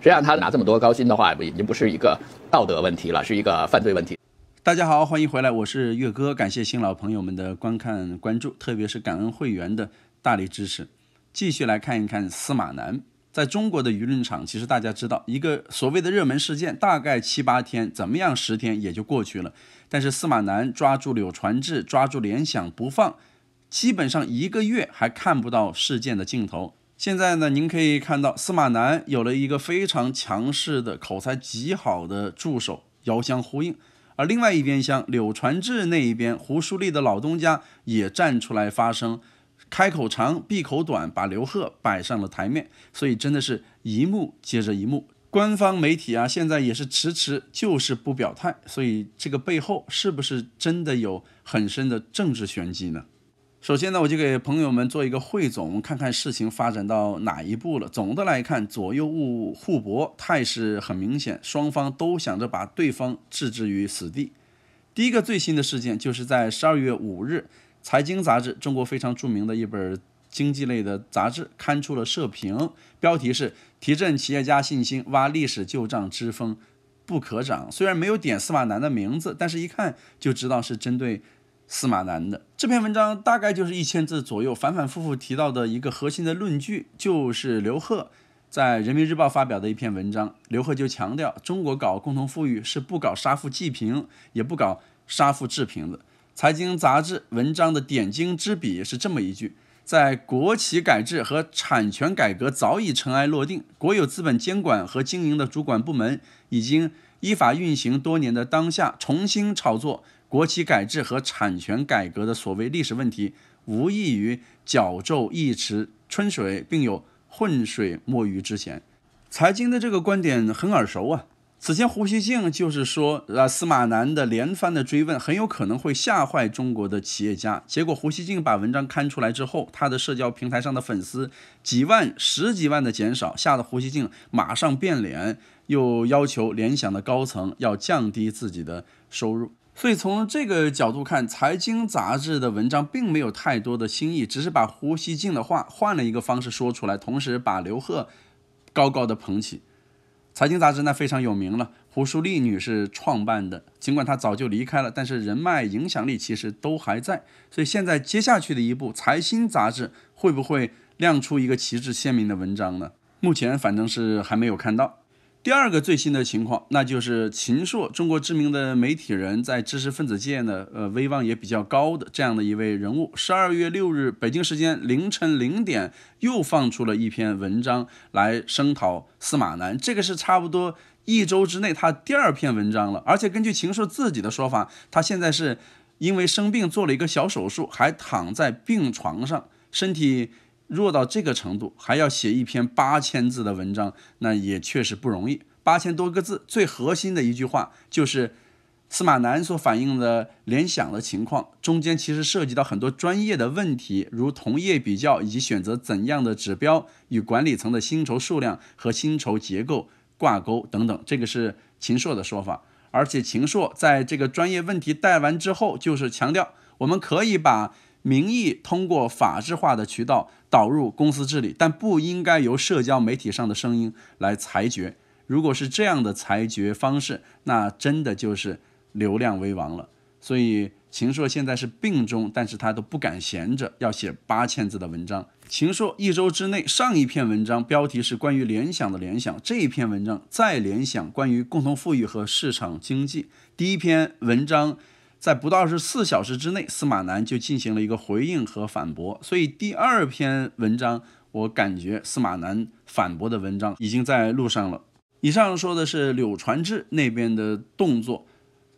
实际上，他拿这么多高薪的话，已经不是一个道德问题了，是一个犯罪问题。大家好，欢迎回来，我是岳哥，感谢新老朋友们的观看关注，特别是感恩会员的大力支持。继续来看一看司马南在中国的舆论场，其实大家知道，一个所谓的热门事件，大概七八天怎么样，十天也就过去了。但是司马南抓住柳传志、抓住联想不放，基本上一个月还看不到事件的尽头。现在呢，您可以看到司马南有了一个非常强势的口才极好的助手遥相呼应，而另外一边像柳传志那一边，胡舒立的老东家也站出来发声，开口长闭口短，把刘贺摆上了台面。所以真的是一幕接着一幕。官方媒体啊，现在也是迟迟就是不表态，所以这个背后是不是真的有很深的政治玄机呢？首先呢，我就给朋友们做一个汇总，看看事情发展到哪一步了。总的来看，左右互互搏态势很明显，双方都想着把对方置之于死地。第一个最新的事件，就是在十二月五日，财经杂志中国非常著名的一本经济类的杂志刊出了社评，标题是“提振企业家信心，挖历史旧账之风不可长”。虽然没有点司马南的名字，但是一看就知道是针对司马南的。这篇文章大概就是一千字左右，反反复复提到的一个核心的论据，就是刘鹤在《人民日报》发表的一篇文章。刘鹤就强调，中国搞共同富裕是不搞杀富济贫，也不搞杀富治贫的。财经杂志文章的点睛之笔是这么一句：在国企改制和产权改革早已尘埃落定，国有资本监管和经营的主管部门已经依法运行多年的当下，重新炒作。国企改制和产权改革的所谓历史问题，无异于搅皱一池春水，并有浑水摸鱼之嫌。财经的这个观点很耳熟啊。此前胡锡进就是说，啊，司马南的连番的追问，很有可能会吓坏中国的企业家。结果胡锡进把文章刊出来之后，他的社交平台上的粉丝几万、十几万的减少，吓得胡锡进马上变脸，又要求联想的高层要降低自己的收入。所以从这个角度看，财经杂志的文章并没有太多的新意，只是把胡锡进的话换了一个方式说出来，同时把刘鹤高高的捧起。财经杂志那非常有名了，胡舒立女士创办的，尽管她早就离开了，但是人脉影响力其实都还在。所以现在接下去的一步，财新杂志会不会亮出一个旗帜鲜明的文章呢？目前反正是还没有看到。第二个最新的情况，那就是秦朔，中国知名的媒体人，在知识分子界呢，呃威望也比较高的这样的一位人物。十二月六日，北京时间凌晨零点，又放出了一篇文章来声讨司马南。这个是差不多一周之内他第二篇文章了。而且根据秦朔自己的说法，他现在是因为生病做了一个小手术，还躺在病床上，身体。弱到这个程度，还要写一篇八千字的文章，那也确实不容易。八千多个字，最核心的一句话就是司马南所反映的联想的情况，中间其实涉及到很多专业的问题，如同业比较以及选择怎样的指标与管理层的薪酬数量和薪酬结构挂钩等等。这个是秦朔的说法，而且秦朔在这个专业问题带完之后，就是强调我们可以把民意通过法制化的渠道。导入公司治理，但不应该由社交媒体上的声音来裁决。如果是这样的裁决方式，那真的就是流量为王了。所以秦朔现在是病中，但是他都不敢闲着，要写八千字的文章。秦朔一周之内，上一篇文章标题是关于联想的联想，这一篇文章再联想关于共同富裕和市场经济。第一篇文章。在不到二十四小时之内，司马南就进行了一个回应和反驳。所以第二篇文章，我感觉司马南反驳的文章已经在路上了。以上说的是柳传志那边的动作，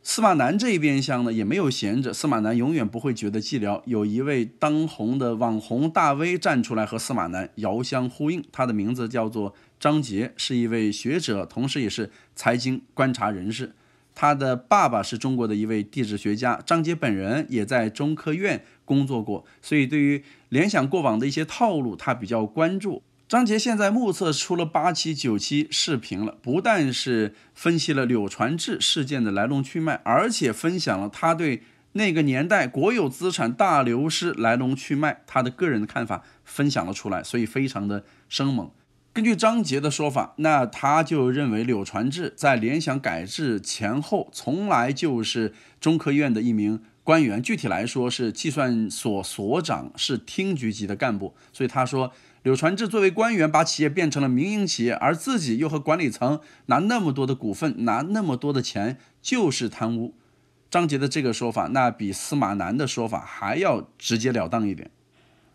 司马南这一边厢呢也没有闲着。司马南永远不会觉得寂寥，有一位当红的网红大 V 站出来和司马南遥相呼应，他的名字叫做张杰，是一位学者，同时也是财经观察人士。他的爸爸是中国的一位地质学家，张杰本人也在中科院工作过，所以对于联想过往的一些套路，他比较关注。张杰现在目测出了八期九期视频了，不但是分析了柳传志事件的来龙去脉，而且分享了他对那个年代国有资产大流失来龙去脉他的个人的看法分享了出来，所以非常的生猛。根据张杰的说法，那他就认为柳传志在联想改制前后，从来就是中科院的一名官员，具体来说是计算所所长，是厅局级的干部。所以他说，柳传志作为官员把企业变成了民营企业，而自己又和管理层拿那么多的股份，拿那么多的钱，就是贪污。张杰的这个说法，那比司马南的说法还要直截了当一点。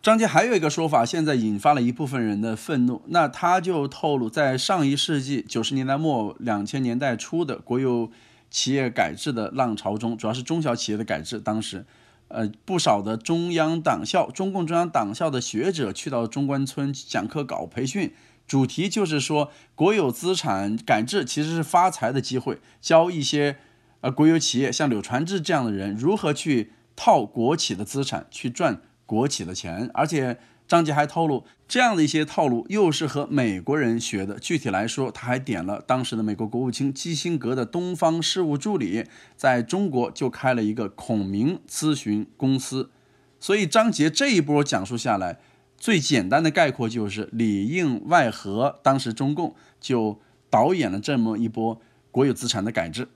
张杰还有一个说法，现在引发了一部分人的愤怒。那他就透露，在上一世纪九十年代末、两千年代初的国有企业改制的浪潮中，主要是中小企业的改制。当时，呃，不少的中央党校、中共中央党校的学者去到中关村讲课、搞培训，主题就是说国有资产改制其实是发财的机会，教一些呃国有企业像柳传志这样的人如何去套国企的资产去赚。国企的钱，而且张杰还透露，这样的一些套路又是和美国人学的。具体来说，他还点了当时的美国国务卿基辛格的东方事务助理，在中国就开了一个孔明咨询公司。所以张杰这一波讲述下来，最简单的概括就是里应外合，当时中共就导演了这么一波国有资产的改制。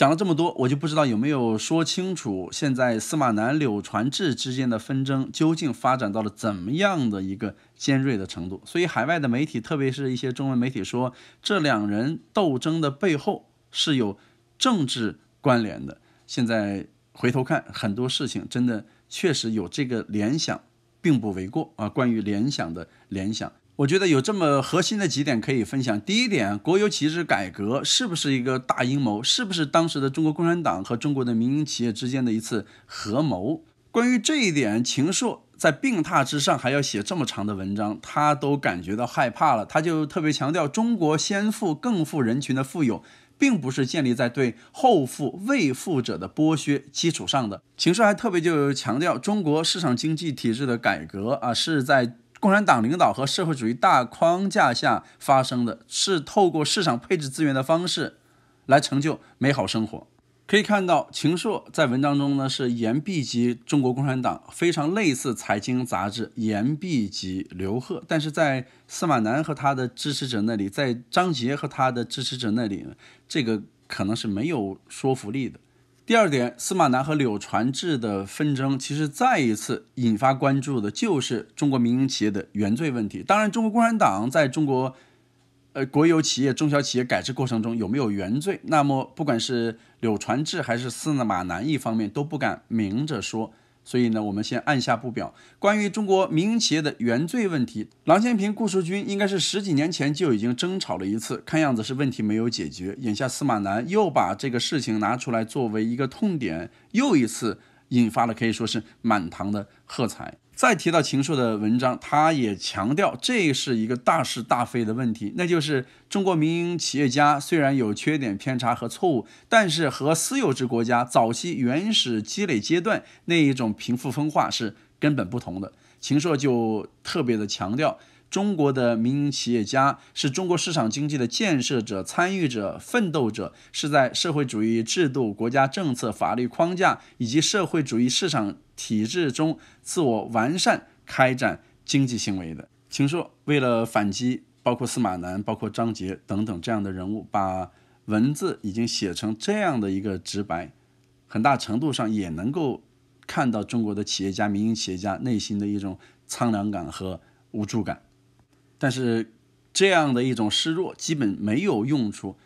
讲了这么多，我就不知道有没有说清楚，现在司马南、柳传志之间的纷争究竟发展到了怎么样的一个尖锐的程度？所以海外的媒体，特别是一些中文媒体，说这两人斗争的背后是有政治关联的。现在回头看，很多事情真的确实有这个联想，并不为过啊。关于联想的联想。我觉得有这么核心的几点可以分享。第一点，国有企业改革是不是一个大阴谋？是不是当时的中国共产党和中国的民营企业之间的一次合谋？关于这一点，秦朔在病榻之上还要写这么长的文章，他都感觉到害怕了。他就特别强调，中国先富更富人群的富有，并不是建立在对后富未富者的剥削基础上的。秦朔还特别就强调，中国市场经济体制的改革啊，是在。共产党领导和社会主义大框架下发生的是透过市场配置资源的方式来成就美好生活。可以看到，秦朔在文章中呢是言必及中国共产党，非常类似财经杂志言必及刘鹤，但是在司马南和他的支持者那里，在张杰和他的支持者那里，这个可能是没有说服力的。第二点，司马南和柳传志的纷争，其实再一次引发关注的，就是中国民营企业的原罪问题。当然，中国共产党在中国，呃，国有企业、中小企业改制过程中有没有原罪？那么，不管是柳传志还是司马南一方面，都不敢明着说。所以呢，我们先按下不表。关于中国民营企业的原罪问题，郎咸平、顾雏军应该是十几年前就已经争吵了一次，看样子是问题没有解决。眼下司马南又把这个事情拿出来作为一个痛点，又一次引发了可以说是满堂的喝彩。再提到秦朔的文章，他也强调这是一个大是大非的问题，那就是中国民营企业家虽然有缺点、偏差和错误，但是和私有制国家早期原始积累阶段那一种贫富分化是根本不同的。秦朔就特别的强调。中国的民营企业家是中国市场经济的建设者、参与者、奋斗者，是在社会主义制度、国家政策、法律框架以及社会主义市场体制中自我完善、开展经济行为的。请说为了反击，包括司马南、包括张杰等等这样的人物，把文字已经写成这样的一个直白，很大程度上也能够看到中国的企业家、民营企业家内心的一种苍凉感和无助感。但是，这样的一种示弱基本没有用处。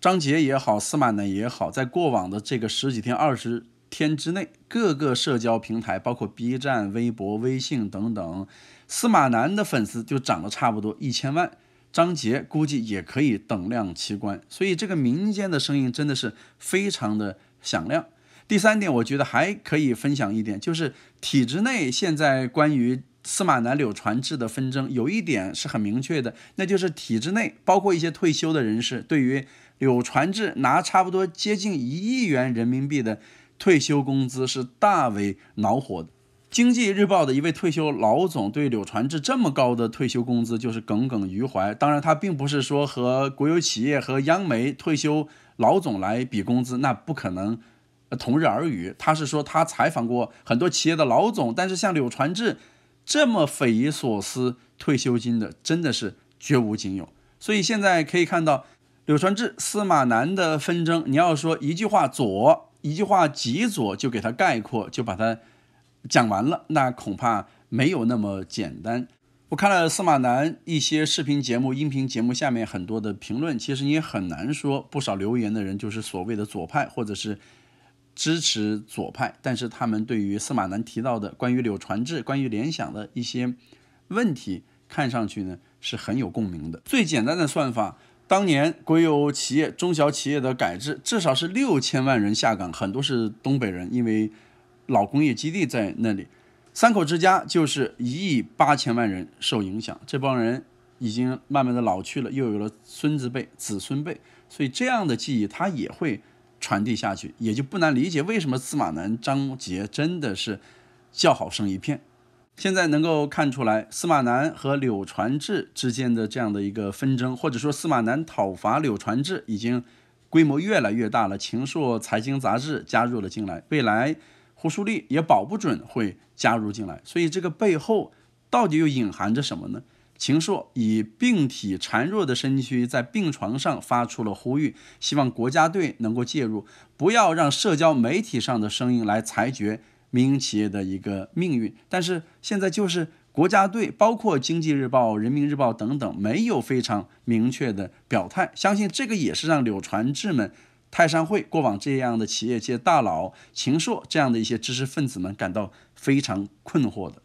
张杰也好，司马南也好，在过往的这个十几天、二十天之内，各个社交平台，包括 B 站、微博、微信等等，司马南的粉丝就涨了差不多一千万，张杰估计也可以等量奇观。所以，这个民间的声音真的是非常的响亮。第三点，我觉得还可以分享一点，就是体制内现在关于。司马南、柳传志的纷争，有一点是很明确的，那就是体制内，包括一些退休的人士，对于柳传志拿差不多接近一亿元人民币的退休工资是大为恼火的。经济日报的一位退休老总对柳传志这么高的退休工资就是耿耿于怀。当然，他并不是说和国有企业和央媒退休老总来比工资，那不可能同日而语。他是说他采访过很多企业的老总，但是像柳传志。这么匪夷所思退休金的，真的是绝无仅有。所以现在可以看到柳传志、司马南的纷争，你要说一句话左，一句话极左，就给他概括，就把它讲完了，那恐怕没有那么简单。我看了司马南一些视频节目、音频节目下面很多的评论，其实你也很难说，不少留言的人就是所谓的左派，或者是。支持左派，但是他们对于司马南提到的关于柳传志、关于联想的一些问题，看上去呢是很有共鸣的。最简单的算法，当年国有企业、中小企业的改制，至少是六千万人下岗，很多是东北人，因为老工业基地在那里。三口之家就是一亿八千万人受影响，这帮人已经慢慢的老去了，又有了孙子辈、子孙辈，所以这样的记忆他也会。传递下去，也就不难理解为什么司马南、张杰真的是叫好声一片。现在能够看出来，司马南和柳传志之间的这样的一个纷争，或者说司马南讨伐柳传志，已经规模越来越大了。秦朔财经杂志加入了进来，未来胡舒立也保不准会加入进来。所以这个背后到底又隐含着什么呢？秦朔以病体孱弱的身躯，在病床上发出了呼吁，希望国家队能够介入，不要让社交媒体上的声音来裁决民营企业的一个命运。但是现在就是国家队，包括《经济日报》《人民日报》等等，没有非常明确的表态。相信这个也是让柳传志们、泰山会过往这样的企业界大佬、秦朔这样的一些知识分子们感到非常困惑的。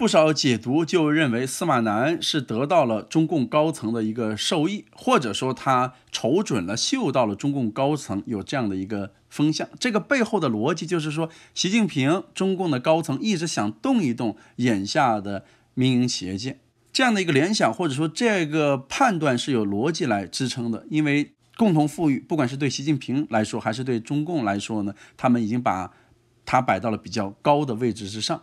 不少解读就认为司马南是得到了中共高层的一个授意，或者说他瞅准了、嗅到了中共高层有这样的一个风向。这个背后的逻辑就是说，习近平、中共的高层一直想动一动眼下的民营企业界。这样的一个联想，或者说这个判断是有逻辑来支撑的，因为共同富裕，不管是对习近平来说，还是对中共来说呢，他们已经把它摆到了比较高的位置之上。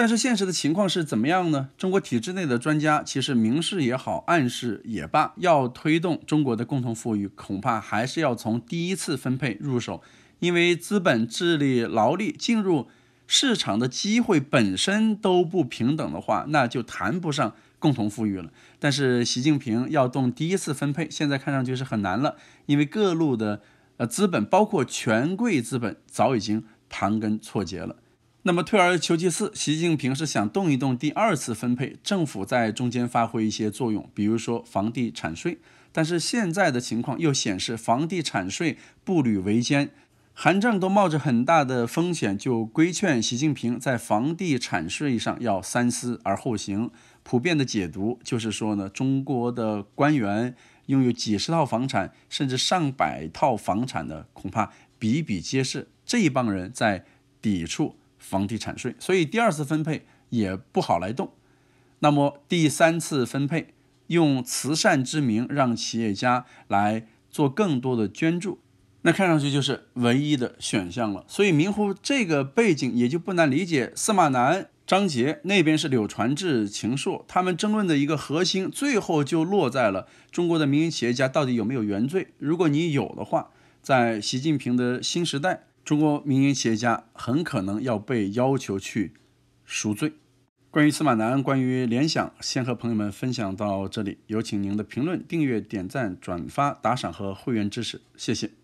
但是现实的情况是怎么样呢？中国体制内的专家，其实明示也好，暗示也罢，要推动中国的共同富裕，恐怕还是要从第一次分配入手，因为资本、智力、劳力进入市场的机会本身都不平等的话，那就谈不上共同富裕了。但是习近平要动第一次分配，现在看上去是很难了，因为各路的呃资本，包括权贵资本，早已经盘根错节了。那么退而求其次，习近平是想动一动第二次分配，政府在中间发挥一些作用，比如说房地产税。但是现在的情况又显示房地产税步履维艰，韩正都冒着很大的风险就规劝习近平在房地产税上要三思而后行。普遍的解读就是说呢，中国的官员拥有几十套房产，甚至上百套房产的恐怕比比皆是，这一帮人在抵触。房地产税，所以第二次分配也不好来动。那么第三次分配，用慈善之名让企业家来做更多的捐助，那看上去就是唯一的选项了。所以明乎这个背景，也就不难理解司马南、张杰那边是柳传志、秦朔他们争论的一个核心，最后就落在了中国的民营企业家到底有没有原罪。如果你有的话，在习近平的新时代。中国民营企业家很可能要被要求去赎罪。关于司马南，关于联想，先和朋友们分享到这里。有请您的评论、订阅、点赞、转发、打赏和会员支持，谢谢。